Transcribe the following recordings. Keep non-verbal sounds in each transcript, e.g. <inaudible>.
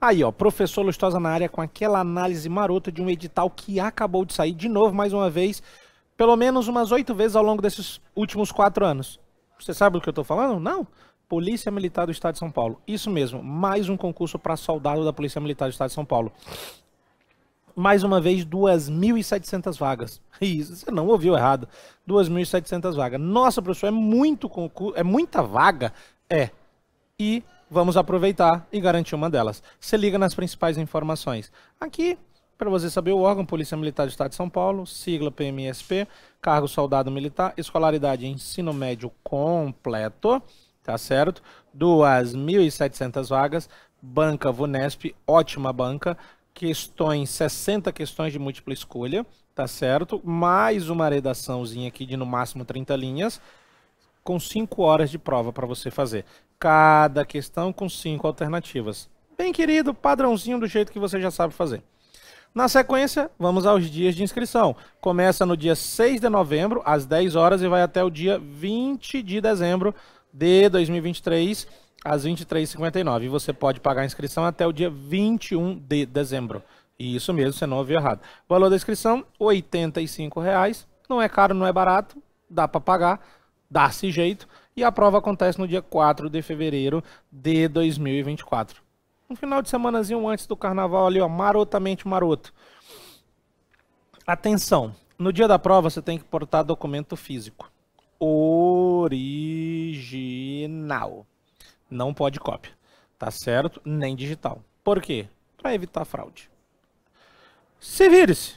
Aí, ó, professor Lustosa na área com aquela análise marota de um edital que acabou de sair de novo, mais uma vez, pelo menos umas oito vezes ao longo desses últimos quatro anos. Você sabe do que eu estou falando? Não? Polícia Militar do Estado de São Paulo. Isso mesmo, mais um concurso para soldado da Polícia Militar do Estado de São Paulo. Mais uma vez, 2.700 vagas. <laughs> Isso, você não ouviu errado. 2.700 vagas. Nossa, professor, é muito concurso, é muita vaga? É. E vamos aproveitar e garantir uma delas. Se liga nas principais informações. Aqui, para você saber o órgão, Polícia Militar do Estado de São Paulo, sigla PMSP, cargo soldado militar, escolaridade ensino médio completo, tá certo? 2.700 vagas, banca VUNESP, ótima banca, questões, 60 questões de múltipla escolha, tá certo? Mais uma redaçãozinha aqui de no máximo 30 linhas, com 5 horas de prova para você fazer cada questão com cinco alternativas. Bem querido, padrãozinho do jeito que você já sabe fazer. Na sequência, vamos aos dias de inscrição. Começa no dia 6 de novembro, às 10 horas, e vai até o dia 20 de dezembro de 2023, às 23h59. E você pode pagar a inscrição até o dia 21 de dezembro. E isso mesmo, você não ouviu errado. valor da inscrição, R$ reais. Não é caro, não é barato. Dá para pagar, dá-se jeito. E a prova acontece no dia 4 de fevereiro de 2024. Um final de semanazinho antes do carnaval ali, ó, marotamente maroto. Atenção, no dia da prova você tem que portar documento físico. Original. Não pode cópia, tá certo? Nem digital. Por quê? Para evitar fraude. Se vire-se.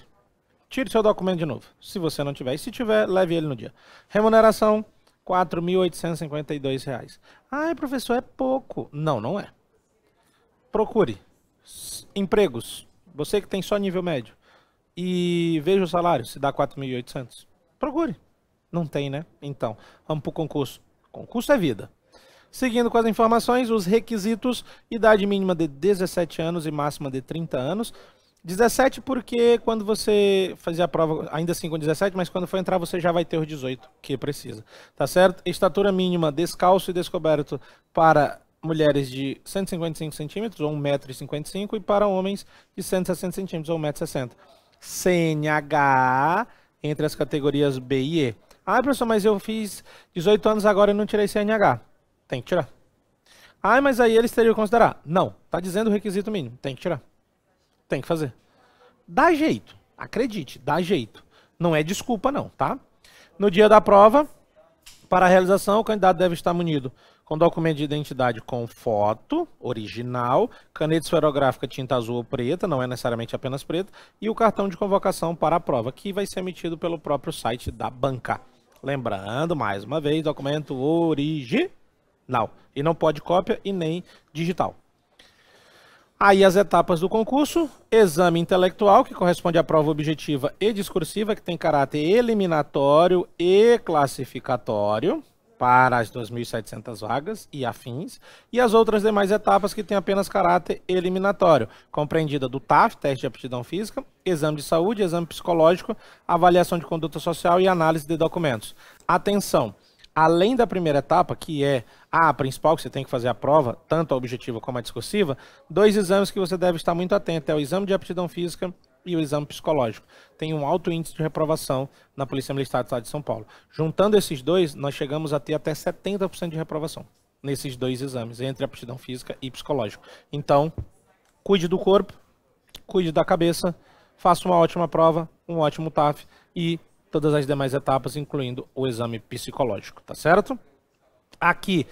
Tire seu documento de novo, se você não tiver. E se tiver, leve ele no dia. Remuneração, 4.852 reais. Ai, professor, é pouco. Não, não é. Procure empregos. Você que tem só nível médio. E veja o salário, se dá 4.800. Procure. Não tem, né? Então, vamos para o concurso. Concurso é vida. Seguindo com as informações, os requisitos: idade mínima de 17 anos e máxima de 30 anos. 17 porque quando você fazia a prova, ainda assim com 17, mas quando for entrar você já vai ter os 18, que precisa. Tá certo? Estatura mínima, descalço e descoberto para mulheres de 155 centímetros, ou 1,55m, e para homens de 160 centímetros, ou 1,60m. CNH entre as categorias B e E. Ah, professor, mas eu fiz 18 anos agora e não tirei CNH. Tem que tirar. Ah, mas aí eles teriam que considerar. Não, tá dizendo o requisito mínimo, tem que tirar. Tem que fazer. Dá jeito. Acredite, dá jeito. Não é desculpa, não, tá? No dia da prova, para a realização, o candidato deve estar munido com documento de identidade com foto original, caneta esferográfica tinta azul ou preta, não é necessariamente apenas preta, e o cartão de convocação para a prova, que vai ser emitido pelo próprio site da banca. Lembrando, mais uma vez, documento original. E não pode cópia e nem digital. Aí as etapas do concurso, exame intelectual, que corresponde à prova objetiva e discursiva, que tem caráter eliminatório e classificatório para as 2.700 vagas e afins, e as outras demais etapas que têm apenas caráter eliminatório, compreendida do TAF, teste de aptidão física, exame de saúde, exame psicológico, avaliação de conduta social e análise de documentos. Atenção! além da primeira etapa, que é a principal, que você tem que fazer a prova, tanto a objetiva como a discursiva, dois exames que você deve estar muito atento: é o exame de aptidão física e o exame psicológico. Tem um alto índice de reprovação na Polícia Militar do Estado de São Paulo. Juntando esses dois, nós chegamos a ter até 70% de reprovação nesses dois exames, entre aptidão física e psicológico. Então, cuide do corpo, cuide da cabeça, faça uma ótima prova, um ótimo TAF e todas as demais etapas, incluindo o exame psicológico, tá certo? Aqui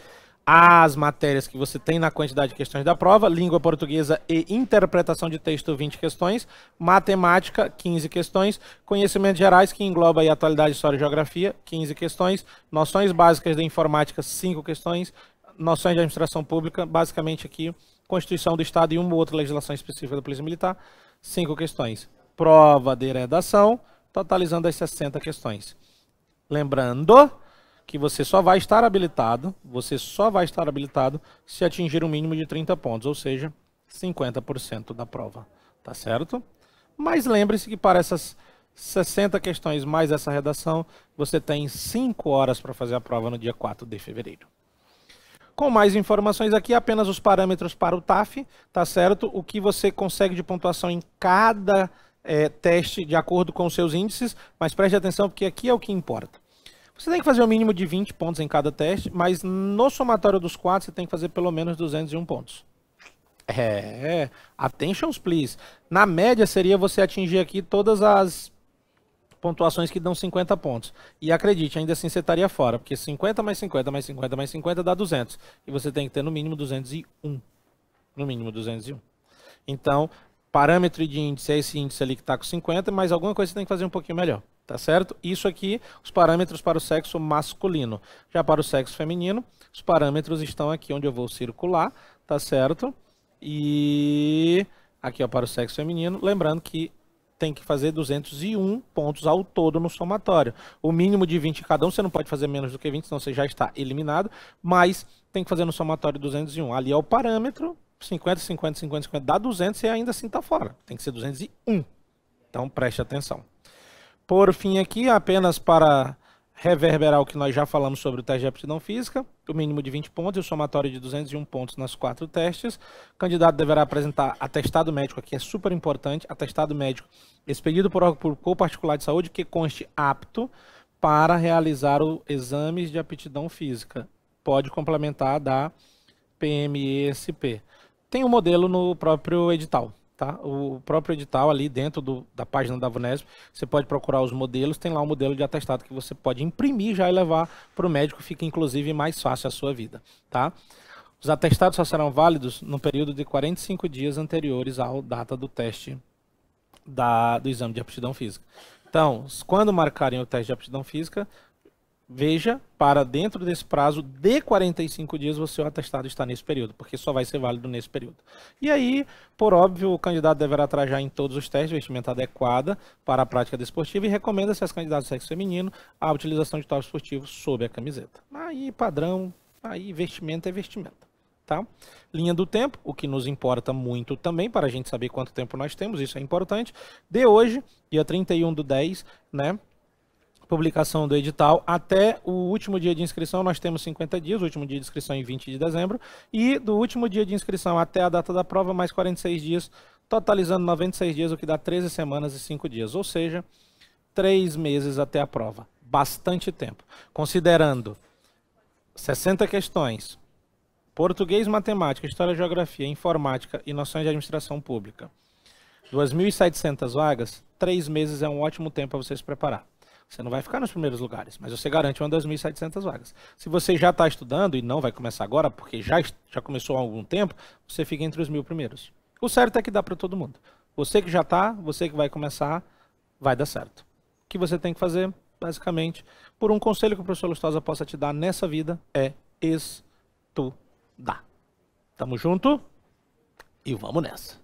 as matérias que você tem na quantidade de questões da prova, língua portuguesa e interpretação de texto 20 questões, matemática 15 questões, conhecimentos gerais que engloba aí atualidade, história e geografia 15 questões, noções básicas de informática 5 questões, noções de administração pública, basicamente aqui Constituição do Estado e uma ou outra legislação específica da Polícia Militar, cinco questões. Prova de redação, totalizando as 60 questões. Lembrando que você só vai estar habilitado, você só vai estar habilitado se atingir um mínimo de 30 pontos, ou seja, 50% da prova, tá certo? Mas lembre-se que para essas 60 questões mais essa redação, você tem 5 horas para fazer a prova no dia 4 de fevereiro. Com mais informações aqui, apenas os parâmetros para o TAF, tá certo? O que você consegue de pontuação em cada é, teste de acordo com os seus índices, mas preste atenção porque aqui é o que importa. Você tem que fazer o um mínimo de 20 pontos em cada teste, mas no somatório dos quatro você tem que fazer pelo menos 201 pontos. É, atenção, please. Na média seria você atingir aqui todas as pontuações que dão 50 pontos. E acredite, ainda assim você estaria fora, porque 50 mais 50 mais 50 mais 50 dá 200. E você tem que ter no mínimo 201. No mínimo 201. Então, parâmetro de índice é esse índice ali que está com 50, mas alguma coisa você tem que fazer um pouquinho melhor, tá certo? Isso aqui, os parâmetros para o sexo masculino. Já para o sexo feminino, os parâmetros estão aqui onde eu vou circular, tá certo? E aqui ó, para o sexo feminino, lembrando que tem que fazer 201 pontos ao todo no somatório. O mínimo de 20 cada um, você não pode fazer menos do que 20, senão você já está eliminado, mas tem que fazer no somatório 201. Ali é o parâmetro, 50, 50, 50, 50, dá 200 e ainda assim está fora. Tem que ser 201. Então preste atenção. Por fim aqui, apenas para reverberar o que nós já falamos sobre o teste de aptidão física, o mínimo de 20 pontos e o somatório de 201 pontos nas quatro testes. O candidato deverá apresentar atestado médico, aqui é super importante, atestado médico expedido por órgão público ou particular de saúde que conste apto para realizar o exames de aptidão física. Pode complementar da PMESP tem um modelo no próprio edital. Tá? O próprio edital ali dentro do, da página da Vunesp, você pode procurar os modelos, tem lá um modelo de atestado que você pode imprimir já e levar para o médico, fica inclusive mais fácil a sua vida, tá? Os atestados só serão válidos no período de 45 dias anteriores à data do teste da, do exame de aptidão física. Então, quando marcarem o teste de aptidão física, veja para dentro desse prazo de 45 dias o seu atestado está nesse período, porque só vai ser válido nesse período. E aí, por óbvio, o candidato deverá trajar em todos os testes vestimenta adequada para a prática desportiva e recomenda-se aos candidatos do sexo feminino a utilização de tal esportivo sob a camiseta. Aí, padrão, aí vestimenta é vestimenta. Tá? Linha do tempo, o que nos importa muito também, para a gente saber quanto tempo nós temos, isso é importante. De hoje, dia 31 do 10, né? publicação do edital até o último dia de inscrição, nós temos 50 dias, o último dia de inscrição em 20 de dezembro, e do último dia de inscrição até a data da prova, mais 46 dias, totalizando 96 dias, o que dá 13 semanas e 5 dias, ou seja, 3 meses até a prova. Bastante tempo. Considerando 60 questões, português, matemática, história, geografia, informática e noções de administração pública. 2.700 vagas, 3 meses é um ótimo tempo para você se preparar. Você não vai ficar nos primeiros lugares, mas você garante uma das 1.700 vagas. Se você já está estudando e não vai começar agora, porque já, já começou há algum tempo, você fica entre os mil primeiros. O certo é que dá para todo mundo. Você que já está, você que vai começar, vai dar certo. O que você tem que fazer, basicamente, por um conselho que o professor Lustosa possa te dar nessa vida, é estudar. Tamo junto e vamos nessa.